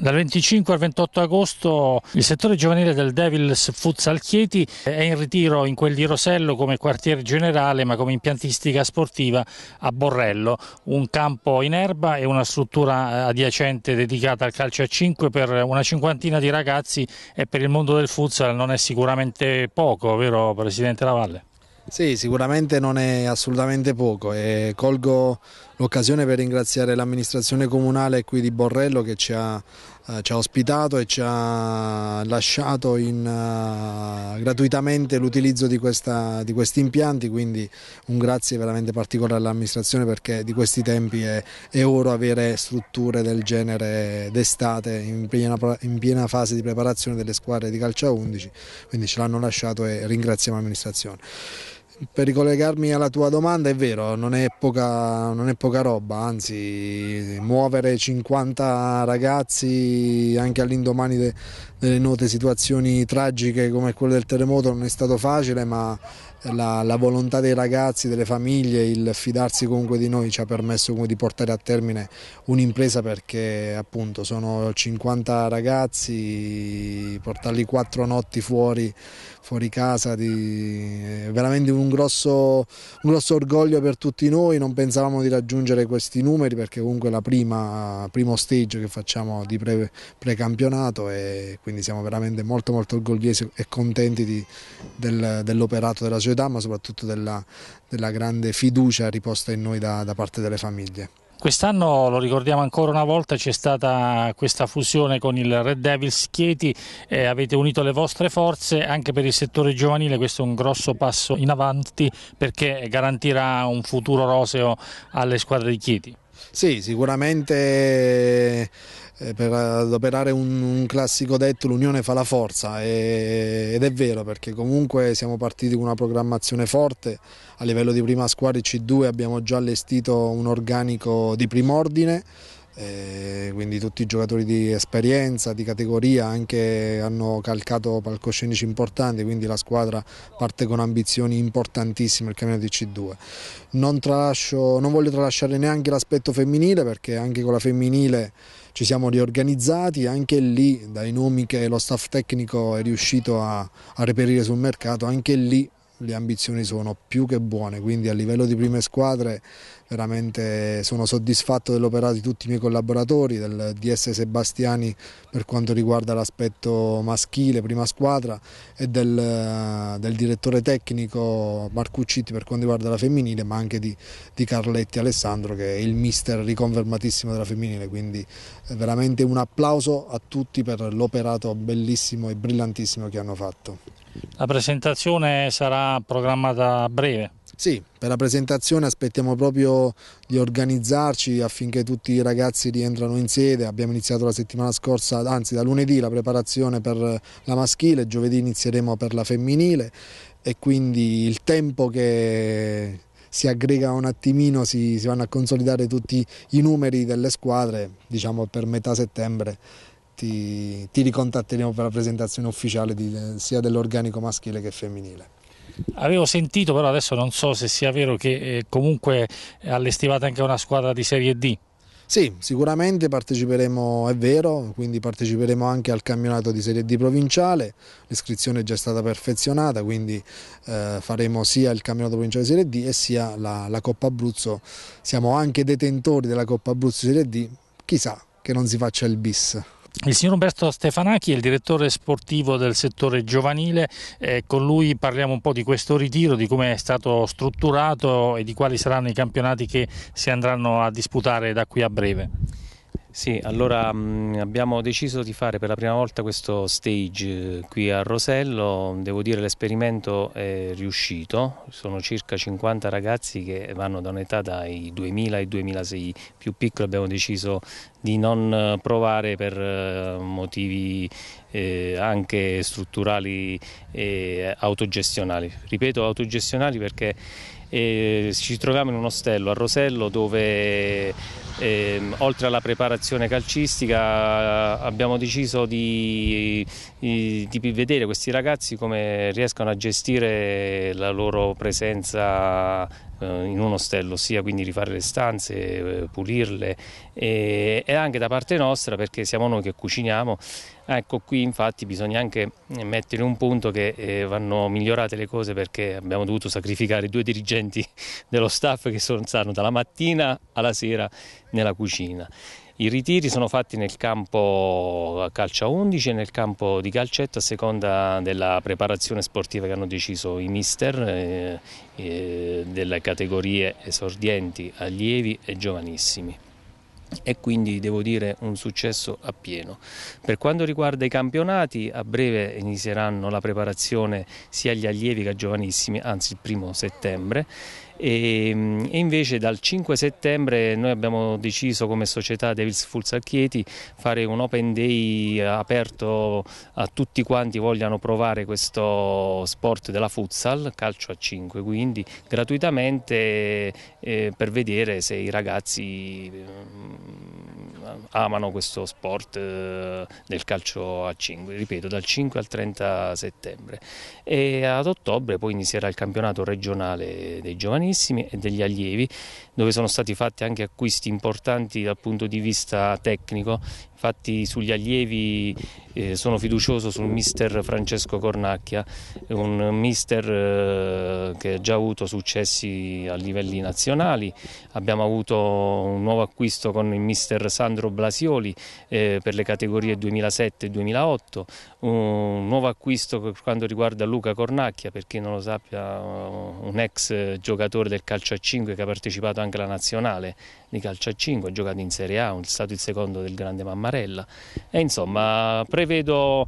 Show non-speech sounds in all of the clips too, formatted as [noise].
Dal 25 al 28 agosto il settore giovanile del Devils Futsal Chieti è in ritiro in quel di Rosello come quartiere generale ma come impiantistica sportiva a Borrello, un campo in erba e una struttura adiacente dedicata al calcio a 5 per una cinquantina di ragazzi e per il mondo del futsal non è sicuramente poco, vero Presidente Lavalle? Sì, sicuramente non è assolutamente poco e colgo l'occasione per ringraziare l'amministrazione comunale qui di Borrello che ci ha, eh, ci ha ospitato e ci ha lasciato in, uh, gratuitamente l'utilizzo di, di, questi impianti, quindi un grazie veramente particolare all'amministrazione perché di questi tempi è, è, oro avere strutture del genere d'estate in, in piena, fase di preparazione delle squadre di calcio a 11, quindi ce l'hanno lasciato e ringraziamo l'amministrazione per ricollegarmi alla tua domanda, è vero, non è, poca, non è poca roba, anzi muovere 50 ragazzi anche all'indomani de, delle note situazioni tragiche come quelle del terremoto non è stato facile, ma la, la, volontà dei ragazzi, delle famiglie, il fidarsi comunque di noi ci ha permesso di portare a termine un'impresa perché appunto sono 50 ragazzi, portarli quattro notti fuori, fuori casa, di, veramente un grosso, un grosso orgoglio per tutti noi, non pensavamo di raggiungere questi numeri perché comunque è la prima primo stage che facciamo di pre, precampionato e quindi siamo veramente molto molto orgogliosi e contenti del, dell'operato della società ma soprattutto della, della, grande fiducia riposta in noi da, da parte delle famiglie. Quest'anno, lo ricordiamo ancora una volta, c'è stata questa fusione con il Red Devils Chieti, eh, avete unito le vostre forze anche per il settore giovanile, questo è un grosso passo in avanti perché garantirà un futuro roseo alle squadre di Chieti. Sì, sicuramente eh, per adoperare un, un, classico detto l'unione fa la forza e, ed è vero perché comunque siamo partiti con una programmazione forte a livello di prima squadra C2 abbiamo già allestito un organico di prim'ordine eh, quindi tutti i giocatori di esperienza, di categoria, anche hanno calcato palcoscenici importanti, quindi la squadra parte con ambizioni importantissime il campionato di C2. Non, tralascio, non voglio tralasciare neanche l'aspetto femminile perché anche con la femminile ci siamo riorganizzati, anche lì dai nomi che lo staff tecnico è riuscito a, a reperire sul mercato, anche lì le ambizioni sono più che buone, quindi a livello di prime squadre veramente sono soddisfatto dell'operato di tutti i miei collaboratori, del DS Sebastiani per quanto riguarda l'aspetto maschile, prima squadra, e del, del, direttore tecnico Marcuccitti per quanto riguarda la femminile, ma anche di, di Carletti Alessandro che è il mister riconfermatissimo della femminile, quindi eh, veramente un applauso a tutti per l'operato bellissimo e brillantissimo che hanno fatto. La presentazione sarà programmata a breve? Sì, per la presentazione aspettiamo proprio di organizzarci affinché tutti i ragazzi rientrano in sede, abbiamo iniziato la settimana scorsa, anzi da lunedì la preparazione per la maschile, giovedì inizieremo per la femminile e quindi il tempo che si aggrega un attimino, si, si vanno a consolidare tutti i numeri delle squadre, diciamo per metà settembre ti, ti ricontatteremo per la presentazione ufficiale di, sia dell'organico maschile che femminile. Avevo sentito, però adesso non so se sia vero che eh, comunque è allestivata anche una squadra di Serie D. Sì, sicuramente parteciperemo, è vero, quindi parteciperemo anche al campionato di Serie D provinciale, l'iscrizione è già stata perfezionata, quindi eh, faremo sia il campionato provinciale Serie D e sia la, la Coppa Abruzzo, siamo anche detentori della Coppa Abruzzo Serie D, chissà che non si faccia il bis. Il signor Umberto Stefanachi è il direttore sportivo del settore giovanile, eh, con lui parliamo un po' di questo ritiro, di come è stato strutturato e di quali saranno i campionati che si andranno a disputare da qui a breve. Sì, allora mh, mm, abbiamo deciso di fare per la prima volta questo stage eh, qui a Rosello, devo dire l'esperimento è riuscito, sono circa 50 ragazzi che vanno da un'età dai 2000 ai 2006, più piccoli abbiamo deciso di non eh, provare per eh, motivi eh, anche strutturali e autogestionali, ripeto autogestionali perché ci troviamo in un ostello a Rosello dove e, ehm, oltre alla preparazione calcistica abbiamo deciso di di, vedere questi ragazzi come riescono a gestire la loro presenza eh, in un ostello, ossia quindi rifare le stanze, eh, pulirle e, anche da parte nostra perché siamo noi che cuciniamo. Ecco qui infatti bisogna anche mettere un punto che eh, vanno migliorate le cose perché abbiamo dovuto sacrificare due dirigenti [laughs] dello staff che sono, stati dalla mattina alla sera nella cucina. I ritiri sono fatti nel campo calcio a 11 e nel campo di calcetto a seconda della preparazione sportiva che hanno deciso i mister eh, eh, delle categorie esordienti, allievi e giovanissimi e quindi devo dire un successo appieno. Per quanto riguarda i campionati, a breve inizieranno la preparazione sia agli allievi che ai giovanissimi, anzi il primo settembre e, mm, e, invece dal 5 settembre noi abbiamo deciso come società Devils Futsal Chieti fare un open day aperto a tutti quanti vogliano provare questo sport della futsal, calcio a 5 quindi gratuitamente eh, per vedere se i ragazzi mm, amano questo sport eh, del calcio a 5, ripeto dal 5 al 30 settembre e ad ottobre poi inizierà il campionato regionale dei giovanissimi e degli allievi dove sono stati fatti anche acquisti importanti dal punto di vista tecnico, infatti sugli allievi eh, sono fiducioso sul mister Francesco Cornacchia, un mister eh, che ha già avuto successi a livelli nazionali, abbiamo avuto un nuovo acquisto con il mister Sandro Alessandro Blasioli eh, per le categorie 2007-2008, un nuovo acquisto per quanto riguarda Luca Cornacchia, per chi non lo sappia eh, un ex giocatore del calcio a 5 che ha partecipato anche alla nazionale di calcio a 5, ha giocato in Serie A, è stato il secondo del grande Mammarella e insomma prevedo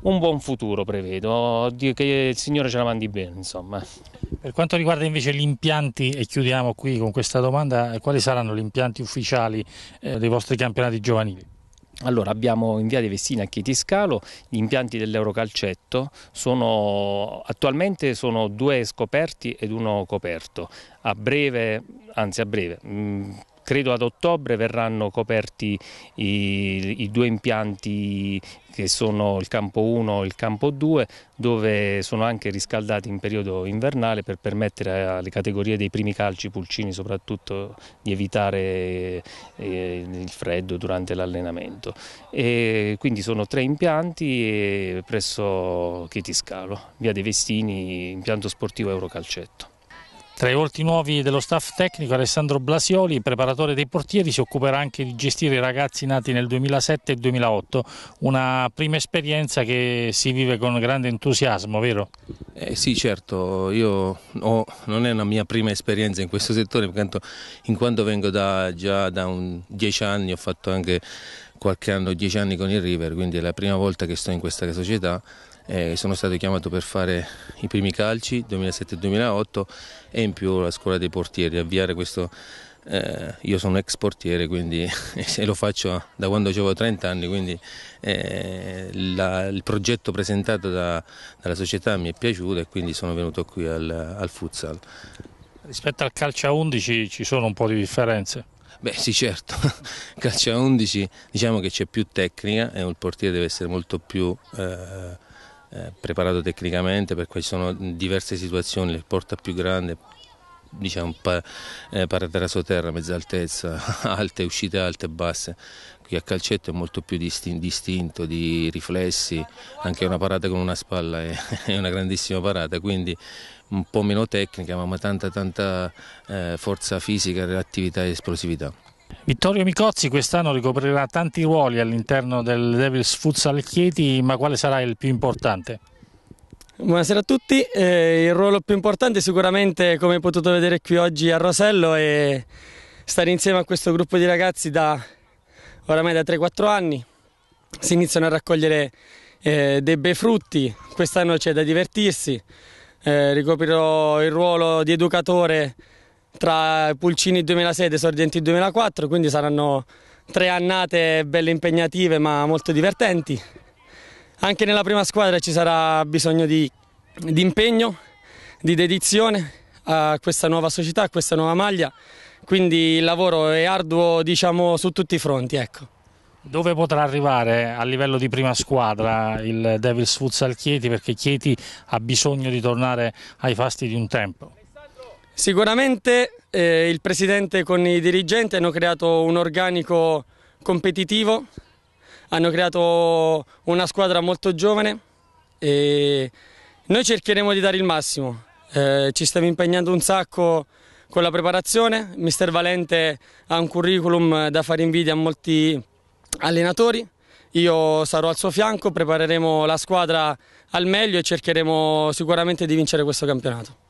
un buon futuro, prevedo, che il Signore ce la mandi bene insomma. Per quanto riguarda invece gli impianti, e chiudiamo qui con questa domanda, quali saranno gli impianti ufficiali eh, dei vostri campionati giovanili? Allora, abbiamo in via di Vestina Chieti Scalo gli impianti dell'Eurocalcetto, sono, attualmente sono due scoperti ed uno coperto. A breve, anzi a breve, mh, mm, Credo ad ottobre verranno coperti i, i due impianti che sono il campo 1 e il campo 2 dove sono anche riscaldati in periodo invernale per permettere alle categorie dei primi calci, pulcini soprattutto, di evitare eh, il freddo durante l'allenamento. Quindi sono tre impianti presso Chetiscalo, via dei Vestini, impianto sportivo Eurocalcetto. Tra i volti nuovi dello staff tecnico Alessandro Blasioli, preparatore dei portieri, si occuperà anche di gestire i ragazzi nati nel 2007 e 2008, una prima esperienza che si vive con grande entusiasmo, vero? Eh sì, certo, io ho, non è la mia prima esperienza in questo settore, in quanto vengo da, già da dieci anni, ho fatto anche qualche anno, dieci anni con il River, quindi è la prima volta che sto in questa società eh, sono stato chiamato per fare i primi calci 2007-2008 e in più la scuola dei portieri, avviare questo... Eh, io sono ex portiere quindi [laughs] se lo faccio da quando avevo 30 anni, quindi eh, la, il progetto presentato da, dalla società mi è piaciuto e quindi sono venuto qui al, al futsal. Rispetto al calcio a 11 ci sono un po' di differenze? Beh sì certo, [laughs] calcio a 11 diciamo che c'è più tecnica e un portiere deve essere molto più... Eh, eh, preparato tecnicamente perché ci sono diverse situazioni, il porta più grande diciamo pa, eh, paratraso terra, mezza altezza, [laughs] alte, uscite alte e basse. Qui a calcetto è molto più distinto, di riflessi, anche una parata con una spalla è, [laughs] è, una grandissima parata, quindi un po' meno tecnica ma, ma tanta tanta eh, forza fisica, reattività e esplosività. Vittorio Micozzi quest'anno ricoprirà tanti ruoli all'interno del Devils Futsal Chieti, ma quale sarà il più importante? Buonasera a tutti, eh, il ruolo più importante sicuramente come potuto vedere qui oggi a Rosello è stare insieme a questo gruppo di ragazzi da oramai da 3-4 anni, si iniziano a raccogliere eh, dei bei frutti, quest'anno c'è da divertirsi, eh, ricoprirò il ruolo di educatore tra Pulcini 2006 e Sorgenti 2004, quindi saranno tre annate belle impegnative ma molto divertenti. Anche nella prima squadra ci sarà bisogno di, di impegno, di dedizione a questa nuova società, a questa nuova maglia, quindi il lavoro è arduo diciamo, su tutti i fronti. Ecco. Dove potrà arrivare a livello di prima squadra il Devils Futsal Chieti? Perché Chieti ha bisogno di tornare ai fasti di un tempo. Sicuramente eh, il presidente con i dirigenti hanno creato un organico competitivo, hanno creato una squadra molto giovane e noi cercheremo di dare il massimo. Eh, ci stiamo impegnando un sacco con la preparazione, mister Valente ha un curriculum da fare invidia a molti allenatori, io sarò al suo fianco, prepareremo la squadra al meglio e cercheremo sicuramente di vincere questo campionato.